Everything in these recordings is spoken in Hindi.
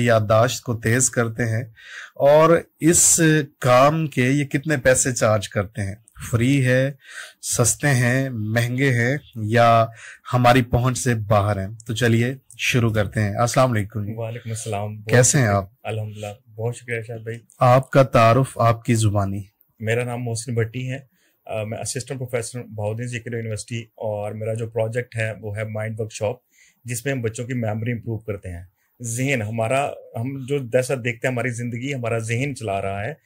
याददाश्त को तेज करते हैं और इस काम के ये कितने पैसे चार्ज करते हैं फ्री है सस्ते हैं महंगे हैं या हमारी पहुंच से बाहर हैं तो चलिए शुरू करते हैं अस्सलाम वालेकुम अस्सलाम कैसे हैं आप अल्हम्दुलिल्लाह बहुत शुक्रिया शाह भाई आपका तारुफ आपकी जुबानी मेरा नाम मोहसिन भट्टी है आ, मैं असिस्टेंट प्रोफेसर बहुद्दीन जिक्र यूनिवर्सिटी और मेरा जो प्रोजेक्ट है वो है माइंड वर्कशॉप जिसमें हम बच्चों की मेमोरी इंप्रूव करते हैं जहन हमारा हम जो जैसा देखते हैं हमारी जिंदगी हमारा जहन चला रहा है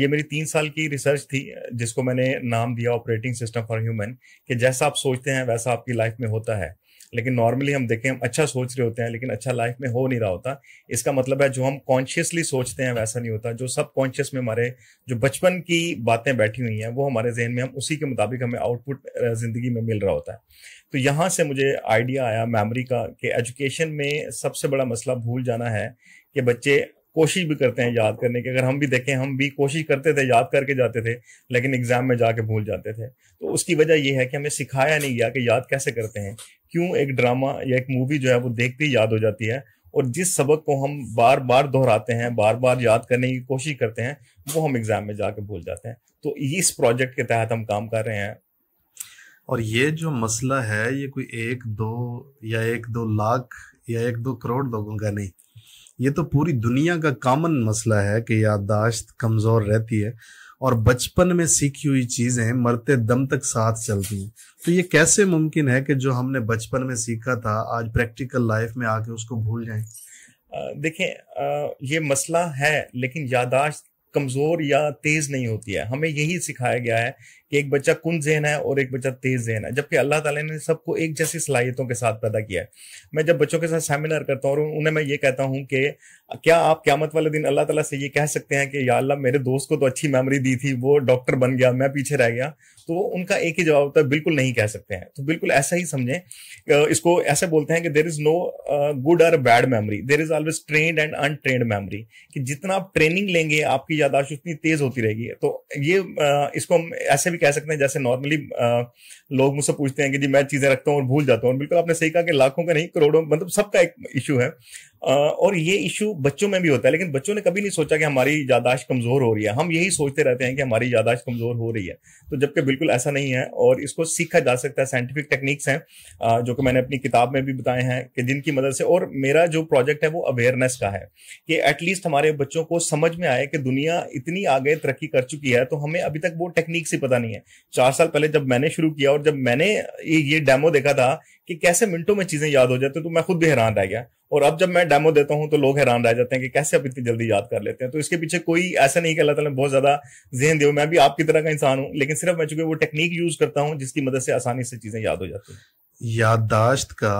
ये मेरी तीन साल की रिसर्च थी जिसको मैंने नाम दिया ऑपरेटिंग सिस्टम फॉर ह्यूमन कि जैसा आप सोचते हैं वैसा आपकी लाइफ में होता है लेकिन नॉर्मली हम देखें हम अच्छा सोच रहे होते हैं लेकिन अच्छा लाइफ में हो नहीं रहा होता इसका मतलब है जो हम कॉन्शियसली सोचते हैं वैसा नहीं होता जो सब कॉन्शियस में हमारे जो बचपन की बातें बैठी हुई हैं वो हमारे जहन में हम उसी के मुताबिक हमें आउटपुट ज़िंदगी में मिल रहा होता है तो यहाँ से मुझे आइडिया आया मेमोरी का कि एजुकेशन में सबसे बड़ा मसला भूल जाना है कि बच्चे कोशिश भी करते हैं याद करने की अगर हम भी देखें हम भी कोशिश करते थे याद करके जाते थे लेकिन एग्जाम में जाके भूल जाते थे तो उसकी वजह यह है कि हमें सिखाया नहीं गया कि याद कैसे करते हैं क्यों एक ड्रामा या एक मूवी जो है वो देखते ही याद हो जाती है और जिस सबक को हम बार बार दोहराते हैं बार बार याद करने की कोशिश करते हैं वो हम एग्जाम में जाके भूल जाते हैं तो इस प्रोजेक्ट के तहत हम काम कर रहे हैं और ये जो मसला है ये कोई एक दो या एक दो लाख या एक दो करोड़ लोगों का नहीं ये तो पूरी दुनिया का कॉमन मसला है कि याददाश्त कमज़ोर रहती है और बचपन में सीखी हुई चीजें मरते दम तक साथ चलती हैं तो ये कैसे मुमकिन है कि जो हमने बचपन में सीखा था आज प्रैक्टिकल लाइफ में आके उसको भूल जाए देखिए ये मसला है लेकिन यादाश्त कमजोर या तेज नहीं होती है हमें यही सिखाया गया है कि एक बच्चा कुंद जहन है और एक बच्चा तेज जहन है जबकि अल्लाह ताला ने सबको एक जैसी सलाहियतों के साथ पैदा किया है मैं जब बच्चों के साथ सेमिनार करता हूँ और उन्हें मैं ये कहता हूँ कि क्या आप क्यामत वाले दिन अल्लाह तला से ये कह सकते हैं कि या अल्लाह मेरे दोस्त को तो अच्छी मेमोरी दी थी वो डॉक्टर बन गया मैं पीछे रह गया तो उनका एक ही जवाब होता है बिल्कुल नहीं कह सकते हैं तो बिल्कुल ऐसा ही समझें इसको ऐसे बोलते हैं कि देर इज नो गुड और bad memory there is always trained and untrained memory कि जितना आप ट्रेनिंग लेंगे आपकी आपकी यादाश्त उतनी तेज होती रहेगी तो ये इसको हम ऐसे भी कह सकते हैं जैसे नॉर्मली लोग मुझसे पूछते हैं कि जी मैं चीजें रखता हूँ और भूल जाता हूँ बिल्कुल आपने सही कहा कि लाखों का नहीं करोड़ों मतलब सबका एक इशू है और ये इशू बच्चों में भी होता है लेकिन बच्चों ने कभी नहीं सोचा कि हमारी यादाश्त कमजोर हो रही है हम यही सोचते रहते हैं कि हमारी यादाश्त कमजोर हो रही है तो जबकि बिल्कुल ऐसा नहीं है और इसको सीखा जा सकता है साइंटिफिक टेक्निक्स हैं जो कि मैंने अपनी किताब में भी बताए हैं कि जिनकी मदद से और मेरा जो प्रोजेक्ट है वो अवेयरनेस का है कि एटलीस्ट हमारे बच्चों को समझ में आए कि दुनिया इतनी आगे तरक्की कर चुकी है तो हमें अभी तक वो टेक्निक्स ही पता नहीं है चार साल पहले जब मैंने शुरू किया और जब मैंने ये डेमो देखा था कि कैसे मिनटों में चीजें याद हो जाती तो मैं खुद भी हैरान रह गया और अब जब मैं डेमो देता हूँ तो लोग हैरान रह जाते हैं कि कैसे आप इतनी जल्दी याद कर लेते हैं तो इसके पीछे कोई ऐसा नहीं कि अल्लाह ताला बहुत ज्यादा जहन दे मैं भी आपकी तरह का इंसान हूँ लेकिन सिर्फ मैं चूंकि वो टेक्निक यूज करता हूँ जिसकी मदद से आसानी से चीजें याद हो जाती हैं याददाश्त का